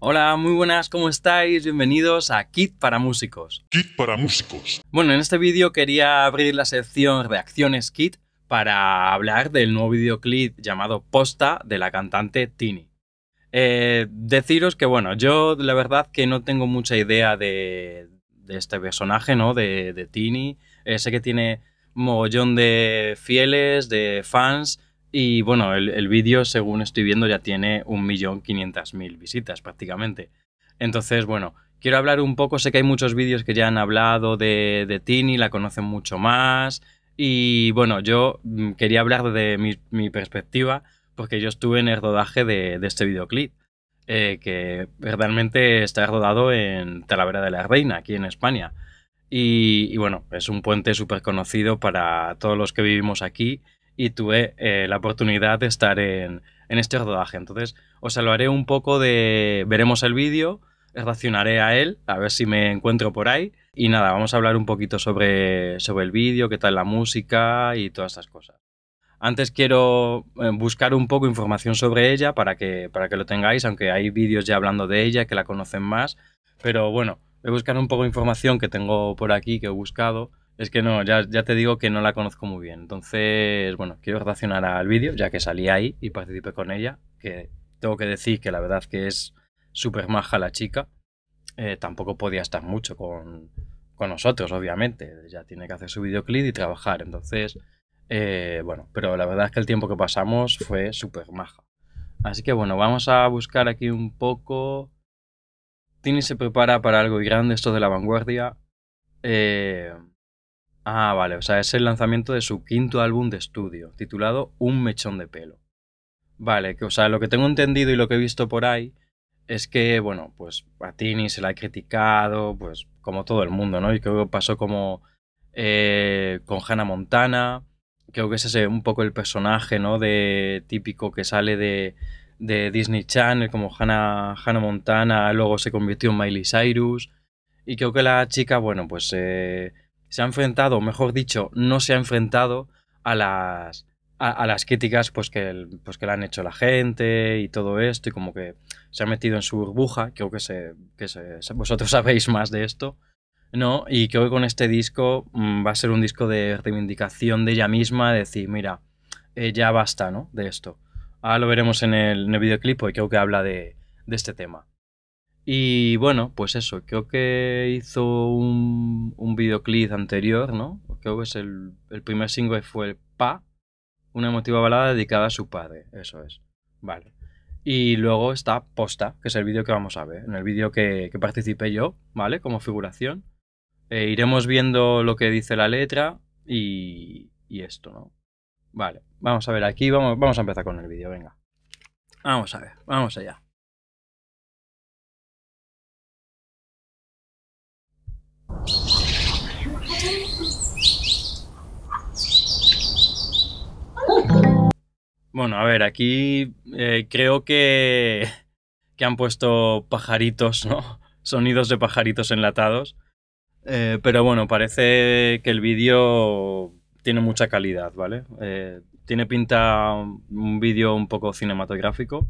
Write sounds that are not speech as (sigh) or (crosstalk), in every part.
Hola, muy buenas, ¿cómo estáis? Bienvenidos a Kit para Músicos. Kit para Músicos. Bueno, en este vídeo quería abrir la sección Reacciones Kit para hablar del nuevo videoclip llamado Posta de la cantante Tini. Eh, deciros que, bueno, yo la verdad que no tengo mucha idea de, este personaje, ¿no? De, Tini. Eh, sé que tiene mogollón de fieles, de fans, y bueno, el, vídeo, según estoy viendo, ya tiene 1.500.000 visitas prácticamente. Entonces, bueno, quiero hablar un poco, sé que hay muchos vídeos que ya han hablado de, Tini, la conocen mucho más. Y bueno, yo mm, quería hablar de mi, perspectiva, porque yo estuve en el rodaje de, este videoclip, eh, que realmente está rodado en Talavera de la Reina, aquí en España. Y, y bueno, es un puente súper conocido para todos los que vivimos aquí y tuve eh, la oportunidad de estar en, este rodaje. Entonces, os hablaré un poco de... veremos el vídeo, reaccionaré a él, a ver si me encuentro por ahí. Y nada, vamos a hablar un poquito sobre, sobre el vídeo, qué tal la música y todas estas cosas. Antes quiero eh, buscar un poco información sobre ella para que, para que lo tengáis, aunque hay vídeos ya hablando de ella que la conocen más. Pero bueno, voy a buscar un poco de información que tengo por aquí, que he buscado. Es que no, ya, ya, te digo que no la conozco muy bien. Entonces, bueno, quiero relacionar al vídeo, ya que salí ahí y participé con ella. Que tengo que decir que la verdad que es súper maja la chica. Eh, tampoco podía estar mucho con, nosotros, obviamente. Ya tiene que hacer su videoclip y trabajar. Entonces, eh, bueno, pero la verdad es que el tiempo que pasamos fue súper maja. Así que bueno, vamos a buscar aquí un poco. Tini se prepara para algo grande, esto de la vanguardia. Eh, Ah, vale, o sea, es el lanzamiento de su quinto álbum de estudio, titulado Un mechón de pelo. Vale, que, o sea, lo que tengo entendido y lo que he visto por ahí es que, bueno, pues a Tini se la ha criticado, pues como todo el mundo, ¿no? Y creo que pasó como eh, con Hannah Montana, creo que ese es eh, un poco el personaje, ¿no? De típico que sale de, Disney Channel, como Hannah, Montana, luego se convirtió en Miley Cyrus. Y creo que la chica, bueno, pues eh, se ha enfrentado, mejor dicho, no se ha enfrentado a las, a, las críticas pues que, pues que le han hecho la gente y todo esto, y como que se ha metido en su burbuja, creo que, se, que se, vosotros (laughs) sabéis más de esto, ¿no? Y que hoy con este disco mm, va a ser un disco de reivindicación de ella misma, de decir, mira, eh, ya basta, ¿no? De esto. Ahora lo veremos en el, videoclip, porque creo que habla de, de este tema. Y bueno, pues eso, creo que hizo un, un videoclip anterior, ¿no? Creo que es el, primer single fue el Pa, una emotiva balada dedicada a su padre, eso es. Vale. Y luego está Posta, que es el vídeo que vamos a ver, en el vídeo que, que, participé yo, ¿vale? Como figuración. Eh, iremos viendo lo que dice la letra y, y esto, ¿no? Vale, vamos a ver aquí, vamos, vamos a empezar con el vídeo, venga. Vamos a ver, vamos allá. Bueno, a ver, aquí eh, creo que, han puesto pajaritos, ¿no? (laughs) Sonidos de pajaritos enlatados. Eh, pero bueno, parece que el vídeo tiene mucha calidad, ¿vale? Eh, tiene pinta un vídeo un poco cinematográfico.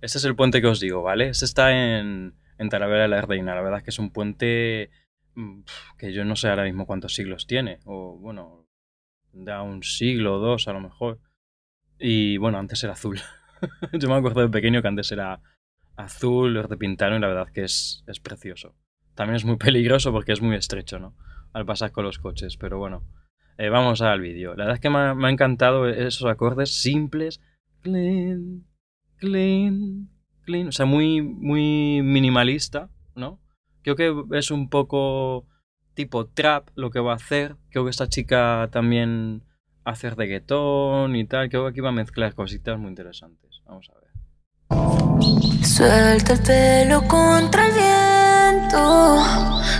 Este es el puente que os digo, ¿vale? Este está en, en Talavera de la Reina. La verdad es que es un puente mm, que yo no sé ahora mismo cuántos siglos tiene. O bueno, da un siglo o dos a lo mejor. Y bueno, antes era azul. (laughs) yo me acuerdo de pequeño que antes era azul, lo repintaron y la verdad que es, es precioso. También es muy (laughs) peligroso porque es muy estrecho, ¿no? Al pasar con los coches, pero bueno. Eh, vamos al vídeo. La verdad es que me ha, encantado esos acordes simples clean, clean, o sea, muy, muy minimalista, ¿no? Creo que es un poco tipo trap lo que va a hacer. Creo que esta chica también hace reggaetón y tal. Creo que aquí va a mezclar cositas muy interesantes. Vamos a ver. Suelta el pelo contra el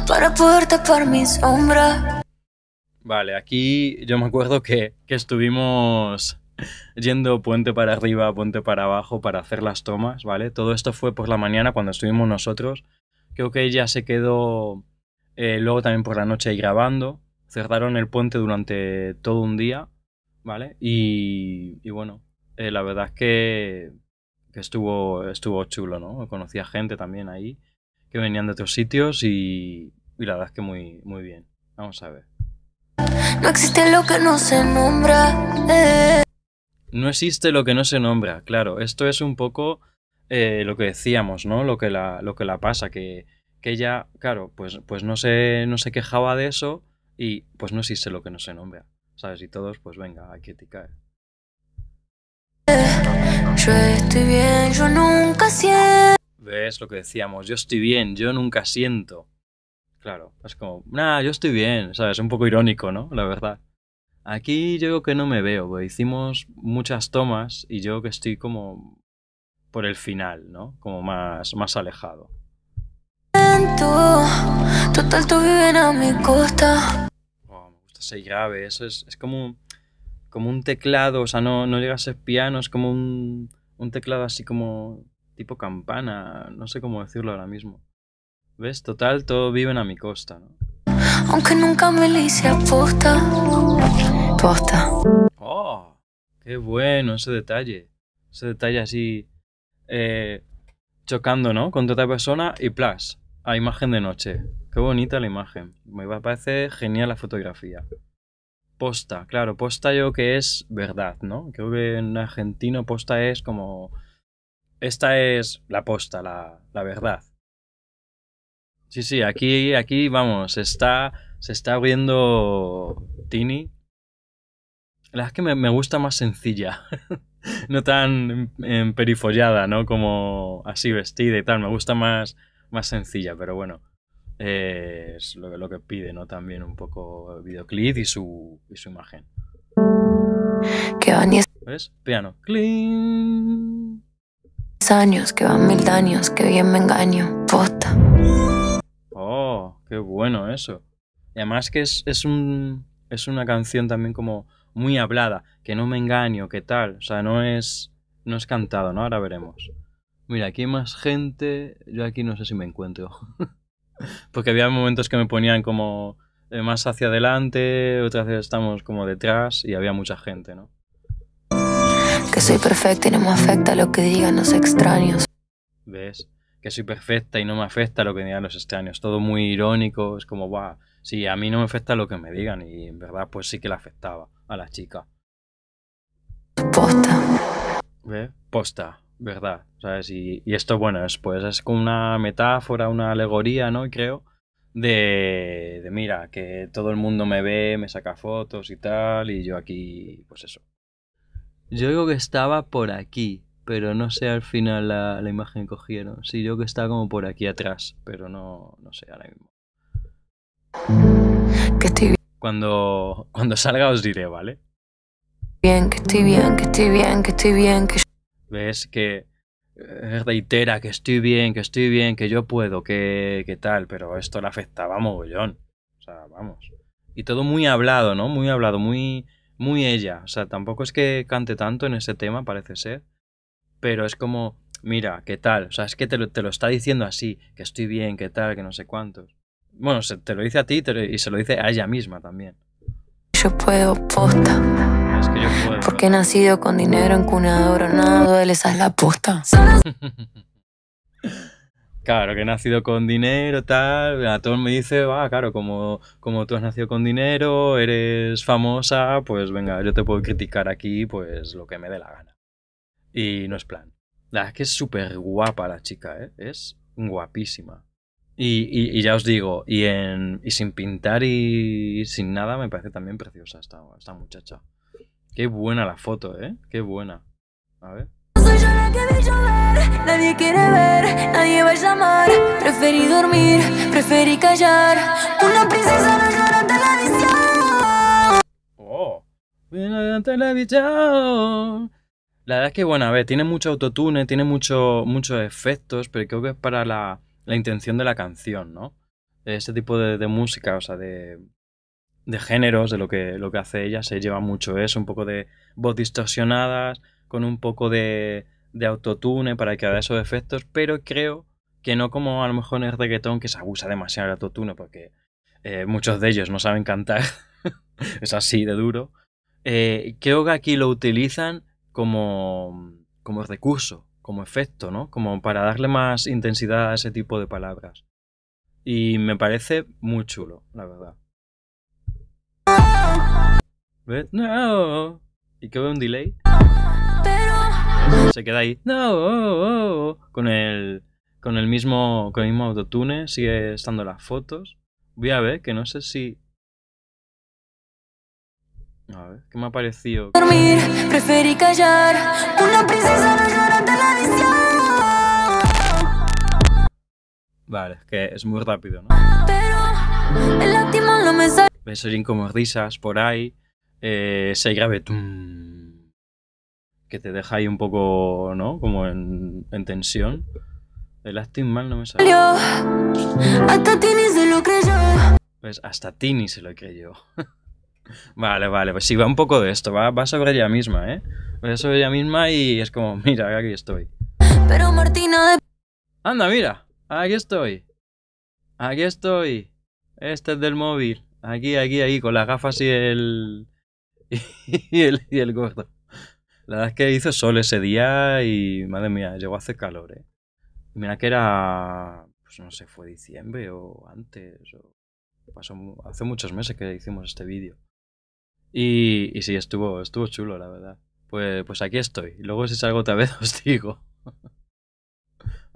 para poder tapar mi sombra. Vale, aquí yo me acuerdo que, que estuvimos (laughs) yendo puente para arriba, puente para abajo para hacer las tomas, ¿vale? Todo esto fue por la mañana cuando estuvimos nosotros. Creo que ella se quedó eh, luego también por la noche grabando. Cerraron el puente durante todo un día, ¿vale? Y, bueno, eh, la verdad es que, que, estuvo, estuvo chulo, ¿no? Conocía gente también ahí que venían de otros sitios y, la verdad es que muy, muy bien. Vamos a ver. No existe lo que no se nombra. Eh. No existe lo que no se nombra, claro. Esto es un poco eh, lo que decíamos, ¿no? Lo que la, lo que la pasa, que, que ella, claro, pues, pues no, se, no se quejaba de eso y pues no existe lo que no se nombra, ¿sabes? Y todos, pues venga, a criticar. Yo estoy bien, yo nunca siento. ¿Ves lo que decíamos? Yo estoy bien, yo nunca siento. Claro, es como, nah, yo estoy bien, ¿sabes? Un poco irónico, ¿no? La verdad. Aquí yo creo que no me veo, porque hicimos muchas tomas y yo que estoy como por el final, ¿no? Como más, más alejado. Total, todo a mi costa. me gusta ese grave, eso es, es como, como un teclado, o sea, no, no llega a ser piano, es como un, un teclado así como tipo campana, no sé cómo decirlo ahora mismo. ¿Ves? Total, todo viven a mi costa, ¿no? aunque nunca me le hice aposta. Posta. Oh, qué bueno ese detalle. Ese detalle así eh, chocando, ¿no? Con otra persona y plas, a imagen de noche. Qué bonita la imagen. Me parece genial la fotografía. Posta, claro, posta yo que es verdad, ¿no? Creo que en argentino posta es como... Esta es la posta, la verdad. Sí, sí, aquí, aquí vamos, está, se está viendo Tini. La verdad es que me, gusta más sencilla, (laughs) no tan em, perifollada, ¿no? Como así vestida y tal, me gusta más, más sencilla, pero bueno, eh, es lo, lo, que pide, ¿no? También un poco el videoclip y su, y su imagen. ¿Ves? Piano. clean Años, que van mil daños, que bien me engaño. Qué bueno eso. Y además que es, es, un, una canción también como muy hablada, que no me engaño, que tal. O sea, no es, no es cantado, ¿no? Ahora veremos. Mira, aquí hay más gente. Yo aquí no sé si me encuentro. (laughs) Porque había momentos que me ponían como eh, más hacia adelante, otras veces estamos como detrás y había mucha gente, ¿no? Que soy perfecta y no me afecta lo que digan los extraños. ¿Ves? que soy perfecta y no me afecta lo que digan los extraños. Todo muy irónico, es como, va, sí, a mí no me afecta lo que me digan y en verdad pues sí que le afectaba a la chica. Posta. Posta, ¿verdad? ¿Sabes? Y, esto, bueno, es, pues es como una metáfora, una alegoría, ¿no? Creo. De, de, mira, que todo el mundo me ve, me saca fotos y tal, y yo aquí, pues eso. Yo digo que estaba por aquí, pero no sé al final la, imagen que cogieron. Sí, yo que está como por aquí atrás, pero no, no sé ahora mismo. Que estoy... Cuando, cuando salga os diré, ¿vale? Bien, que estoy bien, que estoy bien, que estoy bien, que... ¿Ves? Que eh, reitera que estoy bien, que estoy bien, que yo puedo, que, tal, pero esto le afectaba mogollón. O sea, vamos. Y todo muy hablado, ¿no? Muy hablado, muy, muy ella. O sea, tampoco es que cante tanto en ese tema, parece ser pero es como, mira, ¿qué tal? O sea, es que te lo, te lo está diciendo así, que estoy bien, ¿qué tal, que no sé cuántos. Bueno, se, te lo dice a ti y se lo dice a ella misma también. Yo puedo posta. Es que yo puedo. Porque he nacido con dinero encunador, nada duele, esa es la posta. (laughs) Claro, que he nacido con dinero, tal. A todos me dice, va, ah, claro, como, como tú has nacido con dinero, eres famosa, pues venga, yo te puedo criticar aquí, pues lo que me dé la gana. Y no es plan. La verdad es que es súper guapa la chica, ¿eh? Es guapísima. Y, ya os digo, y, en, sin pintar y sin nada, me parece también preciosa esta, esta muchacha. Qué buena la foto, ¿eh? Qué buena. A ver. Soy yo la que nadie quiere ver, nadie va a llamar. Preferí dormir, preferí callar. Una princesa no llora ante la visión. Oh. Ven la televisión. La verdad es que, bueno, a ver, tiene mucho autotune, tiene mucho, muchos efectos, pero creo que es para la, intención de la canción, ¿no? Ese tipo de, música, o sea, de, géneros, de lo que, lo que hace ella, se lleva mucho eso, un poco de voz distorsionadas, con un poco de, autotune para que haga esos efectos, pero creo que no como a lo mejor en el reggaetón que se abusa demasiado el autotune, porque eh, muchos de ellos no saben cantar, (laughs) es así de duro. Eh, creo que aquí lo utilizan como, recurso, como efecto, ¿no? Como para darle más intensidad a ese tipo de palabras. Y me parece muy chulo, la verdad. ¿Ves? No. ¿Y que ve un delay? Se queda ahí. No. Con el, mismo, con el mismo autotune, sigue estando las fotos. Voy a ver, que no sé si a ver, ¿qué me ha parecido? Vale, que es muy rápido, ¿no? Pero el como risas por ahí. Eh, se grave. Tum, que te deja ahí un poco, ¿no? Como en, tensión. El acting mal no me sale. Hasta Tini se lo creyó. Pues hasta Tini se lo creyó. (laughs) Vale, vale, pues si va un poco de esto, va, va sobre ella misma, ¿eh? Va sobre ella misma y es como, (laughs) mira, aquí estoy. Pero Martina de... Anda, mira, aquí estoy. Aquí estoy. Este es del móvil. Aquí, aquí, ahí con las gafas y el... (laughs) y el, y el gordo. La verdad es que hizo sol ese día y, madre mía, llegó hace calor, ¿eh? Mira que era, pues no sé, fue diciembre o antes, o pasó, hace muchos meses que hicimos este vídeo. Y, sí, estuvo, estuvo chulo, la verdad. Pues, pues aquí estoy. Luego si salgo otra vez (laughs) os digo.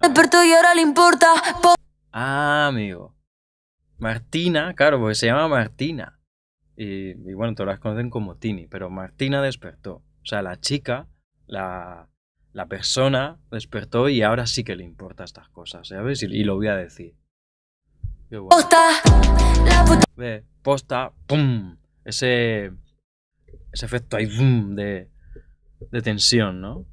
Despertó y ahora le importa. Ah, amigo. Martina, claro, porque se llama Martina. Y, bueno, todas las conocen como Tini, pero Martina despertó. O sea, la chica, la, persona despertó y ahora sí que le importa estas cosas, ¿sabes? Y, y lo voy a decir. Posta, posta, pum. Ese, ese efecto ahí boom, de, de tensión, ¿no?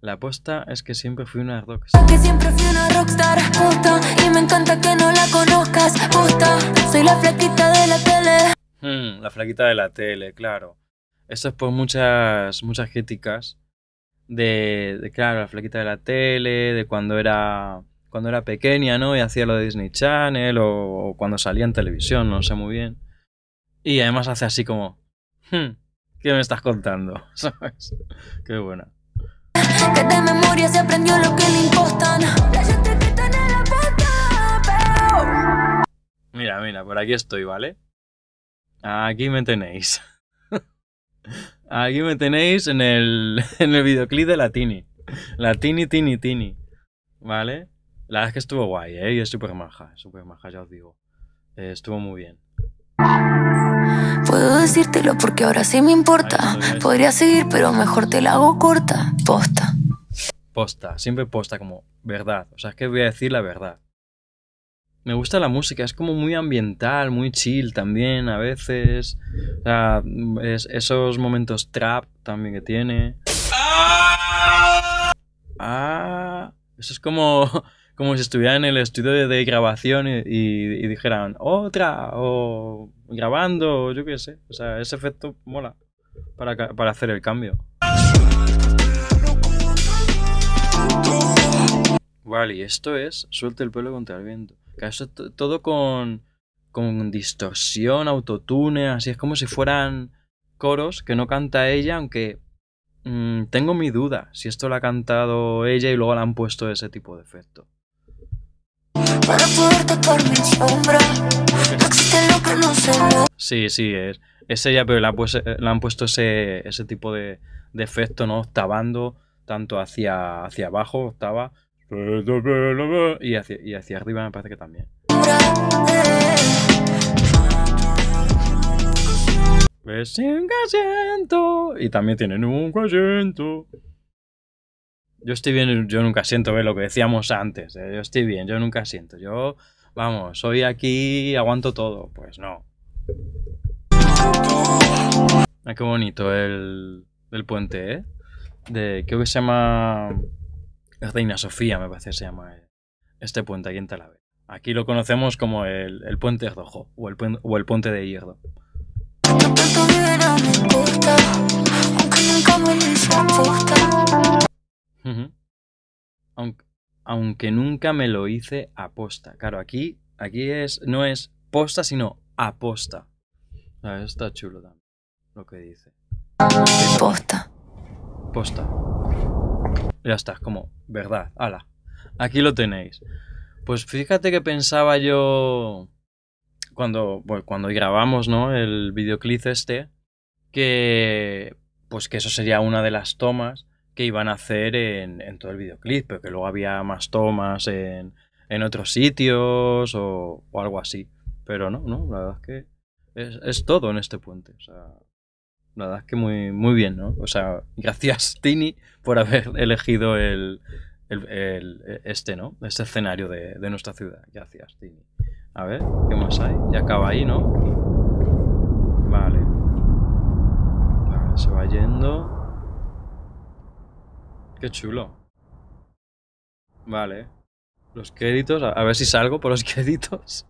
La apuesta es que siempre fui una rockstar. siempre fui una rockstar, Y me encanta que no la conozcas, Soy la flaquita de la tele. Hmm, la flaquita de la tele, claro. Esto es por muchas, muchas críticas. De, de, claro, la flaquita de la tele, de cuando era, cuando era pequeña, ¿no? Y hacía lo de Disney Channel o, cuando salía en televisión, no sé muy bien. Y además hace así como... Hmm, ¿Qué me estás contando? (laughs) ¿Sabes? Qué buena. Mira, mira, por aquí estoy, ¿vale? Aquí me tenéis. (laughs) Aquí me tenéis en el, (laughs) videoclip de la Tini. La tini, tini. Tini. ¿Vale? La verdad es que estuvo guay, ¿eh? Y es súper maja, súper maja, ya os digo. Eh, estuvo muy bien. Puedo decírtelo porque ahora sí me importa. Podría seguir, pero mejor te la hago corta. Posta. Posta, siempre posta, como verdad. O sea, es que voy a decir la verdad. Me gusta la música, es como muy ambiental, muy chill también a veces. O sea, esos momentos trap también que tiene. Ah, ah eso es como como si estuviera en el estudio de, grabación y, dijeran otra o grabando o yo qué sé. O sea, ese efecto mola para, hacer el cambio. Vale, y esto es Suelte el pelo contra el viento. Que todo con, con distorsión, autotune, así es como si fueran coros que no canta ella, aunque mm, tengo mi duda si esto lo ha cantado ella y luego le han puesto ese tipo de efecto. Sí, sí, es, ella, pero le, han puesto eh, ese, tipo de, efecto, ¿no? Octavando tanto hacia, hacia abajo, octava, y hacia, y hacia arriba me parece que también. Ves pues sin Y también tienen un casiento. Yo estoy bien, yo nunca siento, ¿eh? lo que decíamos antes. ¿eh? Yo estoy bien, yo nunca siento. Yo, vamos, soy aquí, aguanto todo. Pues no. Ah, qué bonito el, el puente, ¿eh? De, creo que se llama Reina Sofía, me parece que se llama eh, este puente aquí en Talavera. Aquí lo conocemos como el, puente rojo o el, o el puente de hierro aunque, nunca me lo hice aposta. Claro, aquí, aquí es, no es posta, sino aposta. Ah, está chulo también lo que dice. Posta. Posta. Ya está, como, verdad, ala. Aquí lo tenéis. Pues fíjate que pensaba yo cuando, cuando grabamos, ¿no? El videoclip este, que pues que eso sería una de las tomas que iban a hacer en, todo el videoclip, pero que luego había más tomas en, otros sitios o, algo así. Pero no, no, la verdad es que es, todo en este puente. O la verdad es que muy, muy bien, ¿no? O sea, gracias (laughs) Tini por haber elegido este, ¿no? Este escenario de, nuestra ciudad. Gracias Tini. A ver, ¿qué más hay? Ya acaba ahí, ¿no? Vale, se va yendo. Qué chulo. Vale. Los créditos, a ver si salgo por los (laughs) créditos.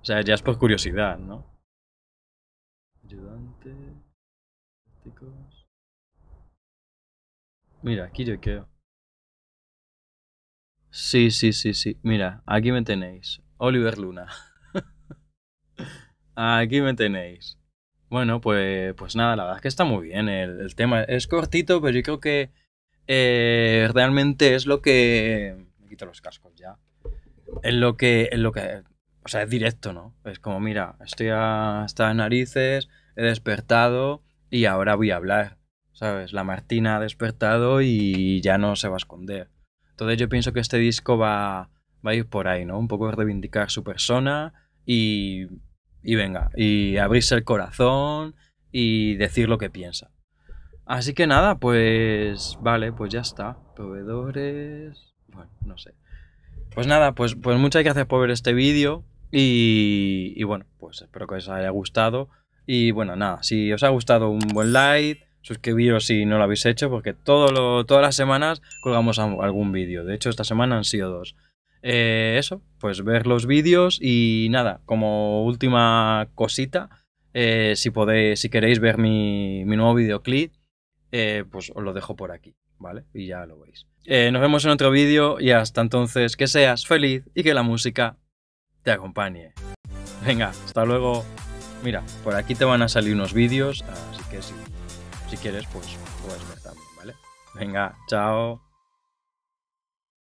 O sea, ya es por curiosidad, ¿no? Ayudante. Mira, aquí yo creo. Sí, sí, sí, sí. Mira, aquí me tenéis. Oliver Luna. (laughs) aquí me tenéis. Bueno, pues, pues nada, la verdad es que está muy bien el, tema. Es cortito, pero yo creo que eh, realmente es lo que... Me quito los cascos ya. Es lo que... Es lo que o sea, es directo, ¿no? Es como, mira, estoy hasta narices, he despertado y ahora voy a hablar, ¿sabes? La Martina ha despertado y ya no se va a esconder. Entonces yo pienso que este disco va, va a ir por ahí, ¿no? Un poco reivindicar su persona y y venga, y abrirse el corazón y decir lo que piensa. Así que nada, pues vale, pues ya está. Proveedores... Bueno, no sé. Pues nada, pues, pues muchas gracias por ver este vídeo y, y bueno, pues espero que os haya gustado. Y bueno, nada, si os ha gustado un buen like, suscribiros si no lo habéis hecho, porque todo lo, todas las semanas colgamos algún vídeo. De hecho, esta semana han sido dos. Eh, eso, pues ver los vídeos y nada, como última cosita, eh, si, podéis, si queréis ver mi, nuevo videoclip, eh, pues os lo dejo por aquí, ¿vale? Y ya lo veis. nos vemos en otro vídeo y hasta entonces que seas feliz y que la música te acompañe. Venga, hasta luego. Mira, por aquí te van a salir unos vídeos, así que si, si quieres, pues puedes ver también, ¿vale? Venga, chao.